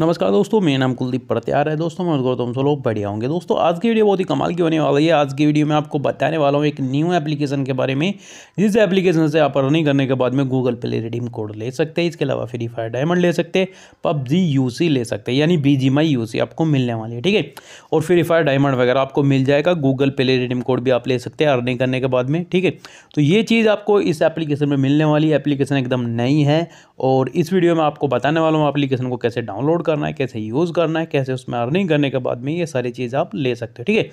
नमस्कार दोस्तों मेरा नाम कुलदीप प्रत्यार है दोस्तों मैं गौतम सो लोग बढ़िया होंगे दोस्तों आज की वीडियो बहुत ही कमाल की होने वाली है आज की वीडियो में आपको बताने वाला हूँ एक न्यू एप्लीकेशन के बारे में जिस एप्लीकेशन से आप रनिंग करने के बाद में गूगल पे रिडीम कोड ले सकते हैं इसके अलावा फ्री फायर डायमंड ले सकते हैं पबजी यू ले सकते हैं यानी बी जी माई आपको मिलने वाली है ठीक है और फ्री फायर डायमंड वगैरह आपको मिल जाएगा गूगल पे रिडीम कोड भी आप ले सकते हैं अर्निंग करने के बाद में ठीक है तो ये चीज़ आपको इस एप्लीकेशन में मिलने वाली एप्लीकेशन एकदम नई है और इस वीडियो में आपको बताने वाला हूँ एप्लीकेशन को कैसे डाउनलोड डाउनलोड करना है कैसे यूज़ करना है कैसे उसमें अर्निंग करने के बाद में ये सारी चीज़ आप ले सकते हो ठीक है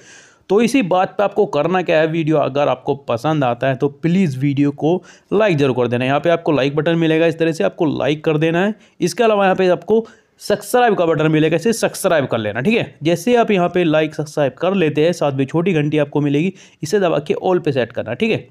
तो इसी बात पे आपको करना क्या है वीडियो अगर आपको पसंद आता है तो प्लीज़ वीडियो को लाइक जरूर कर देना यहाँ पे आपको लाइक बटन मिलेगा इस तरह से आपको लाइक कर देना है इसके अलावा यहाँ पे आपको सब्सक्राइब का बटन मिलेगा इसे सब्सक्राइब कर लेना ठीक है जैसे आप यहाँ पे लाइक सब्सक्राइब कर लेते हैं साथ में छोटी घंटी आपको मिलेगी इसे दबा के ऑल पे सेट करना ठीक है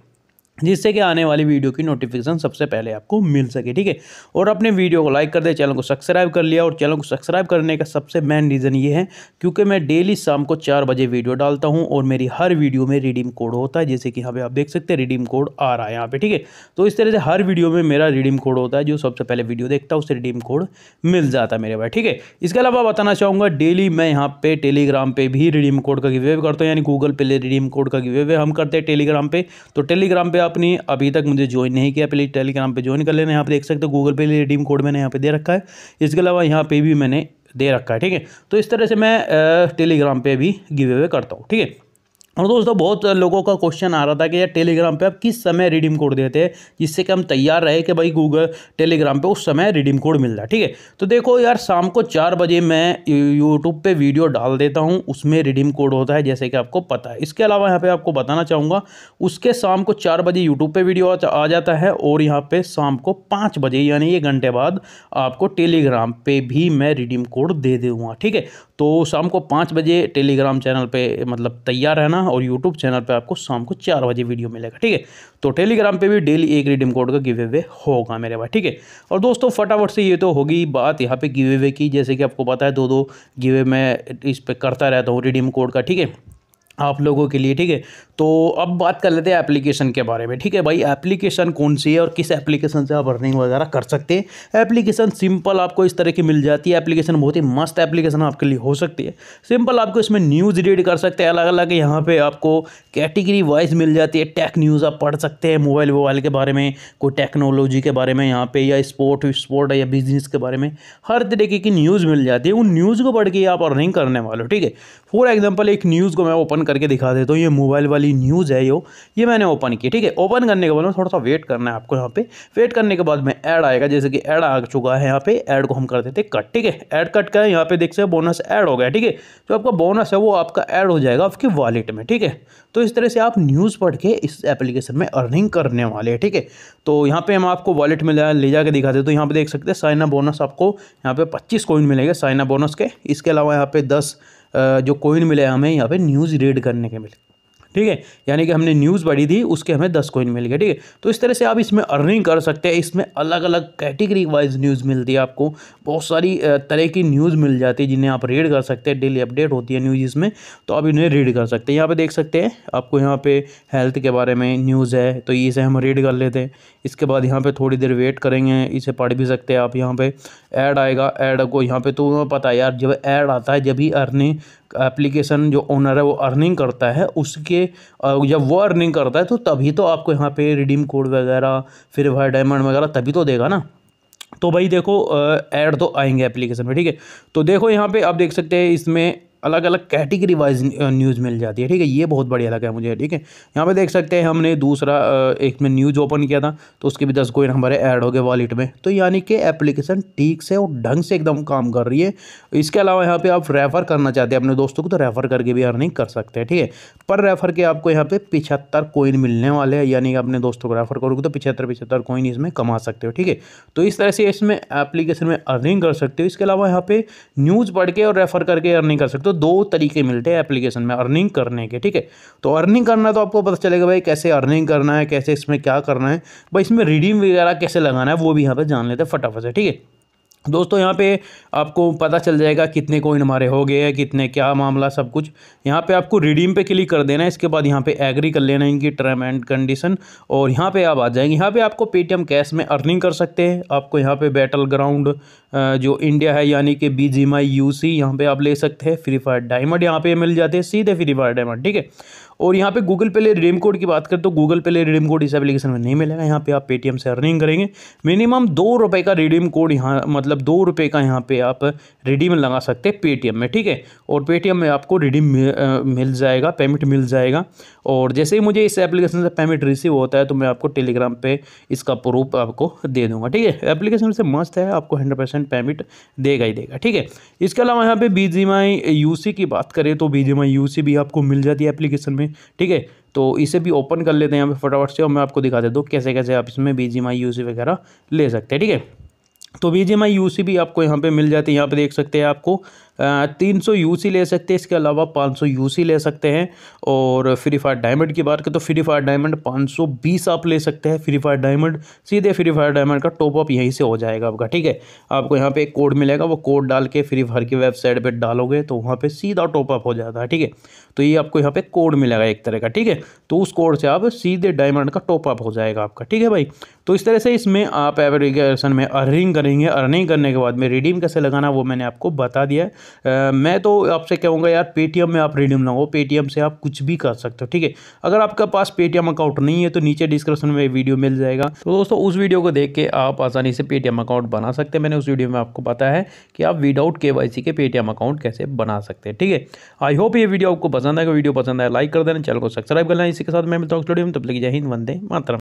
जिससे कि आने वाली वीडियो की नोटिफिकेशन सबसे पहले आपको मिल सके ठीक है और अपने वीडियो को लाइक कर दे चैनल को सब्सक्राइब कर लिया और चैनल को सब्सक्राइब करने का सबसे मेन रीज़न ये है क्योंकि मैं डेली शाम को चार बजे वीडियो डालता हूँ और मेरी हर वीडियो में रिडीम कोड होता है जैसे कि यहाँ पे आप देख सकते हैं रिडीम कोड आ रहा है यहाँ पर ठीक है तो इस तरह से हर वीडियो में मेरा रिडीम कोड होता है जो सबसे पहले वीडियो देखता है उससे रिडीम कोड मिल जाता है मेरे भाई ठीक है इसके अलावा बताना चाहूँगा डेली मैं यहाँ पे टेलीग्राम पर भी रिडीम कोड का गिवे करता हूँ यानी गूगल पे रिडीम कोड का गिवे हम करते हैं टेलीग्राम पर तो टेलीग्राम पर आपने अभी तक मुझे ज्वाइन नहीं किया प्लीज़ टेलीग्राम पे ज्वाइन कर लेना यहाँ पे देख सकते हो गूगल पे रिडीम कोड मैंने यहाँ पे दे रखा है इसके अलावा यहाँ पे भी मैंने दे रखा है ठीक है तो इस तरह से मैं टेलीग्राम पे भी गिव अवे करता हूँ ठीक है और दोस्तों बहुत लोगों का क्वेश्चन आ रहा था कि यार टेलीग्राम पे आप किस समय रिडीम कोड देते हैं जिससे कि हम तैयार रहे कि भाई गूगल टेलीग्राम पे उस समय रिडीम कोड मिल रहा ठीक है तो देखो यार शाम को चार बजे मैं यूट्यूब पे वीडियो डाल देता हूँ उसमें रिडीम कोड होता है जैसे कि आपको पता है इसके अलावा यहाँ पर आपको बताना चाहूँगा उसके शाम को चार बजे यूट्यूब पर वीडियो आ जाता है और यहाँ पर शाम को पाँच बजे यानी एक घंटे बाद आपको टेलीग्राम पर भी मैं रिडीम कोड दे दूँगा ठीक है तो शाम को पाँच बजे टेलीग्राम चैनल पर मतलब तैयार रहना और यूट्यूब चैनल पर आपको शाम को चार बजे वीडियो मिलेगा ठीक है तो टेलीग्राम पर भी डेली एक रिडीम कोड का गिवे वे होगा मेरे भाई ठीक है और दोस्तों फटाफट से ये तो होगी बात यहाँ पर गिवे वे की जैसे कि आपको पता है दो दो गिवे मैं इस पर करता रहता हूँ रिडीम कोड का ठीक है आप लोगों के लिए ठीक है तो अब बात कर लेते हैं एप्लीकेशन के बारे में ठीक है भाई एप्लीकेशन कौन सी है और किस एप्लीकेशन से आप अर्निंग वगैरह कर सकते हैं एप्लीकेशन सिंपल आपको इस तरह की मिल जाती है एप्लीकेशन बहुत ही मस्त एप्लीकेशन आपके लिए हो सकती है सिंपल आपको इसमें न्यूज़ रीड कर सकते हैं अलग अलग यहाँ पर आपको कैटेगरी वाइज मिल जाती है टेक न्यूज़ आप पढ़ सकते हैं मोबाइल वोबाइल के बारे में कोई टेक्नोलॉजी के बारे में यहाँ पर या स्पोर्ट स्पोर्ट या बिजनेस के बारे में हर तरीके की न्यूज़ मिल जाती है उन न्यूज़ को पढ़ के आप अर्निंग करने वाले हो ठीक है फॉर एग्जाम्पल एक न्यूज़ को मैं ओपन करके दिखा देता तो हूँ ये मोबाइल वाली न्यूज़ है यो ये मैंने ओपन की ठीक है ओपन करने के बाद में थोड़ा सा वेट करना है आपको यहाँ पे वेट करने के बाद में ऐड आएगा जैसे कि ऐड आ चुका है यहाँ पे ऐड को हम कर देते कट ठीक है ऐड कट कर यहाँ पे देख सकते बोनस ऐड हो गया ठीक है जो आपका बोनस है वो आपका ऐड हो जाएगा आपके वॉलेट में ठीक है तो इस तरह से आप न्यूज़ पढ़ के इस एप्लीकेशन में अर्निंग करने वाले ठीक है तो यहाँ पर हम आपको वॉलेट में ले जाके दिखा देते तो यहाँ पर देख सकते हैं साइना बोनस आपको यहाँ पे पच्चीस कोइन मिलेगा साइना बोनस के इसके अलावा यहाँ पे दस जो कोइन मिले हमें यहाँ पे न्यूज़ रीड करने के मिले ठीक है यानी कि हमने न्यूज़ पढ़ी थी उसके हमें दस कोइन मिल गए ठीक है तो इस तरह से आप इसमें अर्निंग कर सकते हैं इसमें अलग अलग कैटेगरी वाइज न्यूज़ मिलती है आपको बहुत सारी तरह की न्यूज़ मिल जाती है जिन्हें आप रीड कर सकते हैं डेली अपडेट होती है न्यूज़ इसमें तो आप इन्हें रीड कर सकते हैं यहाँ पर देख सकते हैं आपको यहाँ पर हेल्थ के बारे में न्यूज़ है तो इसे हम रीड कर लेते हैं इसके बाद यहाँ पर थोड़ी देर वेट करेंगे इसे पढ़ भी सकते हैं आप यहाँ पर ऐड आएगा ऐड को यहाँ पर तो पता है यार जब ऐड आता है जब ही अर्निंग एप्लीकेशन जो ओनर है वो अर्निंग करता है उसके जब वो अर्निंग करता है तो तभी तो आपको यहाँ पे रिडीम कोड वगैरह फिर वह डायमंड वगैरह तभी तो देगा ना तो भाई देखो ऐड तो आएंगे एप्लीकेशन में ठीक है तो देखो यहाँ पे आप देख सकते हैं इसमें अलग अलग कैटेगरी वाइज न्यूज़ मिल जाती है ठीक है ये बहुत बढ़िया लगा है मुझे ठीक है यहाँ पे देख सकते हैं हमने दूसरा एक में न्यूज़ ओपन किया था तो उसके भी दस कोइन हमारे ऐड हो गए वॉलेट में तो यानी कि एप्लीकेशन ठीक से और ढंग से एकदम काम कर रही है इसके अलावा यहाँ पर आप रेफ़र करना चाहते हैं अपने दोस्तों को तो रेफ़र करके भी अर्निंग कर सकते हैं ठीक है पर रेफ़र के आपको यहाँ पर पिछहत्तर कोइन मिलने वाले हैं यानी कि अपने दोस्तों को रेफ़र करोगे तो पिछहत्तर पिछहत्तर कोइन इसमें कमा सकते हो ठीक है तो इस तरह से इसमें एप्लीकेशन में अर्निंग कर सकते हो इसके अलावा यहाँ पर न्यूज़ पढ़ के और रेफ़र करके अर्निंग कर सकते हो तो दो तरीके मिलते हैं एप्लीकेशन में अर्निंग करने के ठीक है तो अर्निंग करना तो आपको पता चलेगा भाई कैसे अर्निंग करना है कैसे इसमें क्या करना है भाई इसमें रिडीम वगैरह कैसे लगाना है वो भी यहाँ पर जान लेते हैं फटाफट से ठीक है दोस्तों यहाँ पे आपको पता चल जाएगा कितने कोइन हमारे हो गए हैं कितने क्या मामला सब कुछ यहाँ पे आपको रिडीम पे क्लिक कर देना है इसके बाद यहाँ पे एग्री कर लेना है इनकी टर्म एंड कंडीशन और यहाँ पे आप आ जाएंगे यहाँ पे आपको पेटीएम कैश में अर्निंग कर सकते हैं आपको यहाँ पे बैटल ग्राउंड जो इंडिया है यानी कि B ji my you see यहाँ पर आप ले सकते हैं फ्री फायर डायमंड यहाँ पे मिल जाते हैं सीधे फ्री फायर डायमंड ठीक है और यहाँ पे गूगल पे ले रिडीम कोड की बात करें तो गूगल पे ले रिडीम कोड इस एप्लीकेशन में नहीं मिलेगा यहाँ पे आप पेटीएम से अर्निंग करेंगे मिनिमम दो रुपये का रिडीम कोड यहाँ मतलब दो रुपये का यहाँ पे आप रिडीम लगा सकते हैं पेटीएम में ठीक है और पेटीएम में आपको रिडीम मिल जाएगा पेमेंट मिल जाएगा और जैसे ही मुझे इस एप्लीकेशन से पेमेंट रिसीव होता है तो मैं आपको टेलीग्राम पर इसका प्रूफ आपको दे दूँगा ठीक है एप्लीकेशन से मस्त है आपको हंड्रेड परसेंट पेमेंट देगा ही देगा ठीक है इसके अलावा यहाँ पे B ji my you see की बात करें तो B ji my you see भी आपको मिल जाती है एप्लीकेशन में ठीक है तो इसे भी ओपन कर लेते हैं यहाँ पे फटाफट से और मैं आपको दिखा देता हूँ कैसे कैसे आप इसमें B ji my you see वगैरह ले सकते हैं ठीक है तो B ji my you see भी आपको यहाँ पर मिल जाती है यहाँ पर देख सकते हैं आपको तीन सौ यू ले सकते हैं इसके अलावा पाँच सौ यू ले सकते हैं और फ्री फायर डायमंड की बात करें तो फ्री फायर डायमंड पाँच सौ बीस आप ले सकते हैं फ्री फायर डायमंड सीधे फ्री फायर डायमंड का टॉप अप यहीं से हो जाएगा आपका ठीक है आपको यहाँ पे एक कोड मिलेगा वो कोड डाल के फ्री फायर की वेबसाइट पर डालोगे तो वहाँ पर सीधा टॉपअप हो जाता है ठीक है तो ये आपको यहाँ पर कोड मिलेगा एक तरह का ठीक है तो उस कोड से आप सीधे डायमंड का टॉपअप हो जाएगा आपका ठीक है भाई तो इस तरह से इसमें आप एप्लीकेशन में अर्निंग करेंगे अर्निंग करने के बाद में रिडीम कैसे लगाना वो मैंने आपको बता दिया है मैं तो आपसे कहूँगा यार पेटीएम में आप रिडीम लगाओ पेटीएम से आप कुछ भी कर सकते हो ठीक है अगर आपके पास पेटीएम अकाउंट नहीं है तो नीचे डिस्क्रिप्शन में वीडियो मिल जाएगा तो दोस्तों उस वीडियो को देख के आप आसानी से पेटीएम अकाउंट बना सकते हैं मैंने उस वीडियो में आपको बताया है कि आप विदाउट के के पेटीएम अकाउंट कैसे बना सकते हैं ठीक है आई होप ये वीडियो आपको पसंद आएगा वीडियो पसंद आया लाइक कर देना चैनल को सब्सक्राइब करना इसी के साथ मैं मिलता हूँ स्टूडियो में तब लग जय हिंद वंदे मातरम